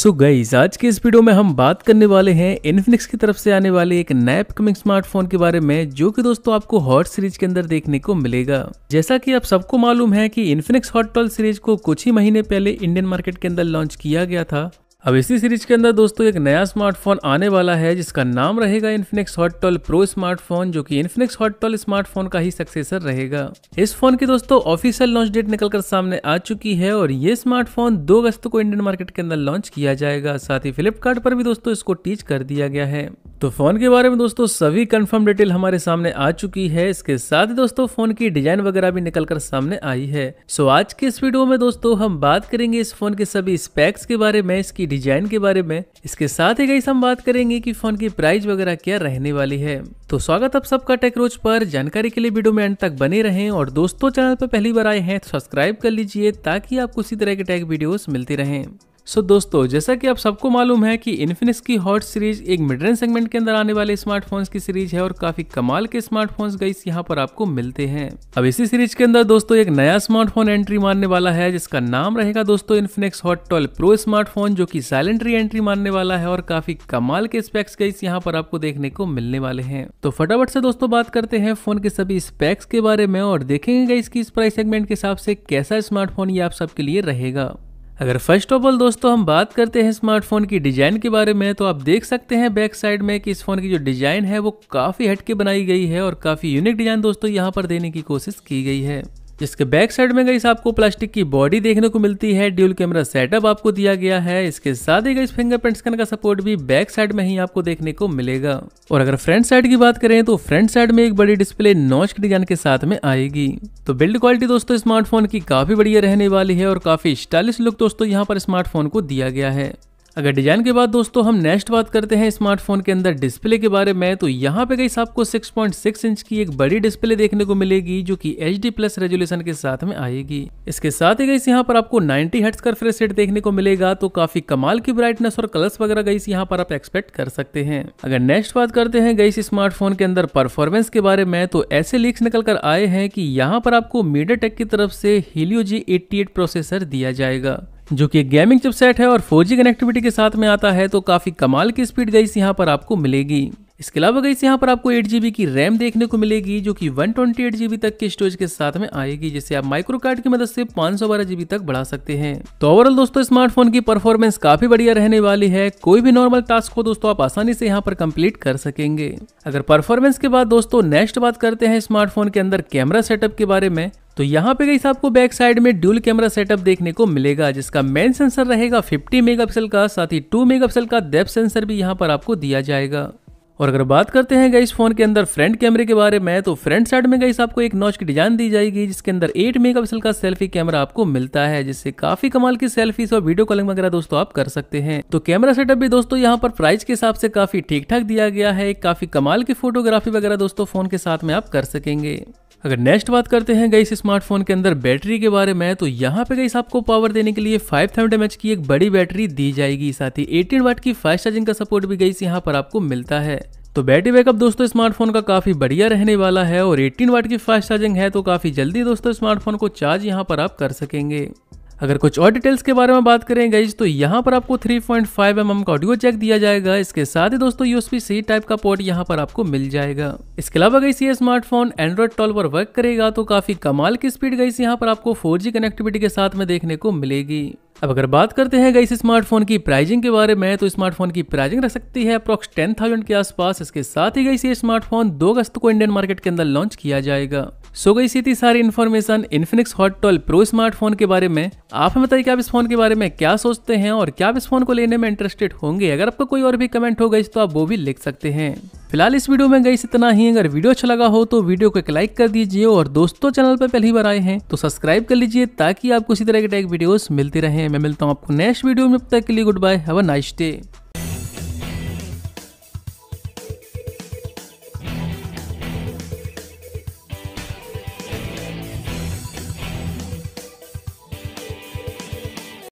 सो so guys आज के इस वीडियो में हम बात करने वाले हैं इन्फिनिक्स की तरफ से आने वाले एक नए अपकमिंग स्मार्टफोन के बारे में जो कि दोस्तों आपको हॉट सीरीज के अंदर देखने को मिलेगा जैसा कि आप सबको मालूम है कि इन्फिनिक्स हॉट ट्वेल्व सीरीज को कुछ ही महीने पहले इंडियन मार्केट के अंदर लॉन्च किया गया था अब इसी सीरीज के अंदर दोस्तों एक नया स्मार्टफोन आने वाला है जिसका नाम रहेगा इन्फिनिक्स हॉट प्रो स्मार्टफोन जो कि इन्फिनिक्स हॉट स्मार्टफोन का ही सक्सेसर रहेगा इस फोन की दोस्तों ऑफिशियल लॉन्च डेट निकलकर सामने आ चुकी है और ये स्मार्टफोन दो अगस्त को इंडियन मार्केट के अंदर लॉन्च किया जाएगा साथ ही फ्लिपकार्ट पर भी दोस्तों इसको टीच कर दिया गया है तो फ़ोन के बारे में दोस्तों सभी कंफर्म डिटेल हमारे सामने आ चुकी है इसके साथ ही दोस्तों फ़ोन की डिज़ाइन वगैरह भी निकल कर सामने आई है सो आज के इस वीडियो में दोस्तों हम बात करेंगे इस फ़ोन के सभी स्पेक्स के बारे में इसकी डिज़ाइन के बारे में इसके साथ ही गई हम बात करेंगे कि फ़ोन की प्राइस वगैरह क्या रहने वाली है तो स्वागत आप सबका टेक्रोच पर जानकारी के लिए वीडियो में एंड तक बने रहे और दोस्तों चैनल पर पहली बार आए हैं तो सब्सक्राइब कर लीजिए ताकि आपको इसी तरह के टेक वीडियोस मिलती रहें सो so, दोस्तों जैसा कि आप सबको मालूम है कि इन्फिनिक्स की हॉट सीरीज एक मिड रेंज सेगमेंट के अंदर आने वाले स्मार्टफोन्स की सीरीज है और काफी कमाल के स्मार्टफोन्स गईस यहाँ पर आपको मिलते हैं अब इसी सीरीज के अंदर दोस्तों एक नया स्मार्टफोन एंट्री मारने वाला है जिसका नाम रहेगा दोस्तों Infinix Hot twelve Pro smartphone जो की साइलेंट्री एंट्री मारने वाला है और काफी कमाल के स्पेक्स गईस यहाँ पर आपको देखने को मिलने वाले हैं तो फटाफट से दोस्तों बात करते हैं फोन के सभी स्पेक्स के बारे में और देखेंगे इसकी इस प्राइस सेगमेंट के हिसाब से कैसा स्मार्टफोन ये आप सबके लिए रहेगा अगर फर्स्ट ऑफ ऑल दोस्तों हम बात करते हैं स्मार्टफोन की डिजाइन के बारे में तो आप देख सकते हैं बैक साइड में कि इस फोन की जो डिजाइन है वो काफी हटके बनाई गई है और काफी यूनिक डिजाइन दोस्तों यहाँ पर देने की कोशिश की गई है जिसके बैक साइड में गई आपको प्लास्टिक की बॉडी देखने को मिलती है ड्यूल कैमरा सेटअप आपको दिया गया है इसके साथ ही गई फिंगरप्रिंट स्कैन का सपोर्ट भी बैक साइड में ही आपको देखने को मिलेगा और अगर फ्रंट साइड की बात करें तो फ्रंट साइड में एक बड़ी डिस्प्ले नॉच डिजाइन के साथ में आएगी तो बिल्ड क्वालिटी दोस्तों स्मार्टफोन की काफी बढ़िया रहने वाली है और काफी स्टाइलिश लुक दोस्तों यहाँ पर स्मार्टफोन को दिया गया है अगर डिजाइन के बाद दोस्तों हम नेक्स्ट बात करते हैं स्मार्टफोन के अंदर डिस्प्ले के बारे में तो यहाँ पे गई आपको 6.6 इंच की एक बड़ी डिस्प्ले देखने को मिलेगी जो कि एच प्लस रेजोल्यूशन के साथ में आएगी इसके साथ ही गई यहाँ पर आपको 90 हर्ट्स का फ्रेश रेट देखने को मिलेगा तो काफी कमाल की ब्राइटनेस और कलर्स वगैरह गई यहाँ पर आप एक्सपेक्ट कर सकते हैं अगर नेक्स्ट बात करते हैं गई स्मार्टफोन के अंदर परफॉर्मेंस के बारे में तो ऐसे लीक्स निकल कर आए हैं की यहाँ पर आपको मीडिया की तरफ से हिलियो जी प्रोसेसर दिया जाएगा जो कि गेमिंग चिपसेट है और 4G कनेक्टिविटी के साथ में आता है तो काफ़ी कमाल की स्पीड गई यहाँ पर आपको मिलेगी इसके अलावा गई यहाँ पर आपको एट की रैम देखने को मिलेगी जो कि वन ट्वेंटी तक के स्टोरेज के साथ में आएगी जिसे आप माइक्रो कार्ड की मदद से पाँच सौ तक बढ़ा सकते हैं तो ओवरऑल दोस्तों स्मार्टफोन की परफॉर्मेंस काफी बढ़िया रहने वाली है कोई भी नॉर्मल टास्क हो दोस्तों आप आसानी से यहाँ पर कंप्लीट कर सकेंगे अगर परफॉर्मेंस के बाद दोस्तों नेक्स्ट बात करते हैं स्मार्टफोन के अंदर कैमरा सेटअप के बारे में तो यहाँ पे गई आपको बैक साइड में ड्यूल कैमरा सेटअप देखने को मिलेगा जिसका मेन सेंसर रहेगा 50 मेगापिक्सल का साथ ही 2 मेगापिक्सल का डेप्थ सेंसर भी यहाँ पर आपको दिया जाएगा और अगर बात करते हैं गई फ़ोन के अंदर फ्रंट कैमरे के बारे में तो फ्रंट साइड में गई आपको एक नॉच की डिज़ाइन दी जाएगी जिसके अंदर 8 मेगापिक्सल का सेल्फी कैमरा आपको मिलता है जिससे काफ़ी कमाल की सेल्फीज और वीडियो कॉलिंग वगैरह दोस्तों आप कर सकते हैं तो कैमरा सेटअप भी दोस्तों यहाँ पर प्राइस के हिसाब से काफ़ी ठीक ठाक दिया गया है काफ़ी कमाल की फोटोग्राफी वगैरह दोस्तों फ़ोन के साथ में आप कर सकेंगे अगर नेक्स्ट बात करते हैं गई स्मार्टफोन के अंदर बैटरी के बारे में तो यहाँ पे गई आपको पावर देने के लिए 5,000 थाउजेंड की एक बड़ी बैटरी दी जाएगी साथ ही 18 वाट की फास्ट चार्जिंग का सपोर्ट भी गई यहाँ पर आपको मिलता है तो बैटरी बैकअप दोस्तों स्मार्टफोन का काफी बढ़िया रहने वाला है और 18 वाट की फास्ट चार्जिंग है तो काफी जल्दी दोस्तों स्मार्टफोन को चार्ज यहाँ पर आप कर सकेंगे अगर कुछ और डिटेल्स के बारे में बात करें गई तो यहाँ पर आपको 3.5 पॉइंट mm का ऑडियो चेक दिया जाएगा इसके साथ ही दोस्तों यूएसपी सी टाइप का पोर्ट यहाँ पर आपको मिल जाएगा इसके अलावा गई ये स्मार्टफोन एंड्रॉइड टॉल पर वर्क करेगा तो काफी कमाल की स्पीड गई यहाँ पर आपको फोर कनेक्टिविटी के साथ में देखने को मिलेगी अब अगर बात करते हैं गई इस स्मार्टफोन की प्राइजिंग के बारे में तो स्मार्टफोन की प्राइजिंग रख सकती है अप्रॉक्स टेन थाउजेंड के आसपास इसके साथ ही गई स्मार्टफोन दो अगस्त को इंडियन मार्केट के अंदर लॉन्च किया जाएगा सो गई सी थी सारी information Infinix Hot twelve Pro smartphone के बारे में आप हमें बताइए कि आप इस फोन के बारे में क्या सोचते हैं और क्या आप इस फोन को लेने में इंटरेस्टेड होंगे अगर आपको कोई और भी कमेंट हो गई तो आप वो भी लिख सकते हैं फिलहाल इस वीडियो में गई इतना ही अगर वीडियो अच्छा लगा हो तो वीडियो को एक लाइक कर दीजिए और दोस्तों चैनल पर पहली बार आए हैं तो सब्सक्राइब कर लीजिए ताकि आपको इसी तरह के टेक वीडियोस मिलती रहे मैं मिलता हूँ आपको नेक्स्ट वीडियो में तब तक के लिए goodbye have a nice day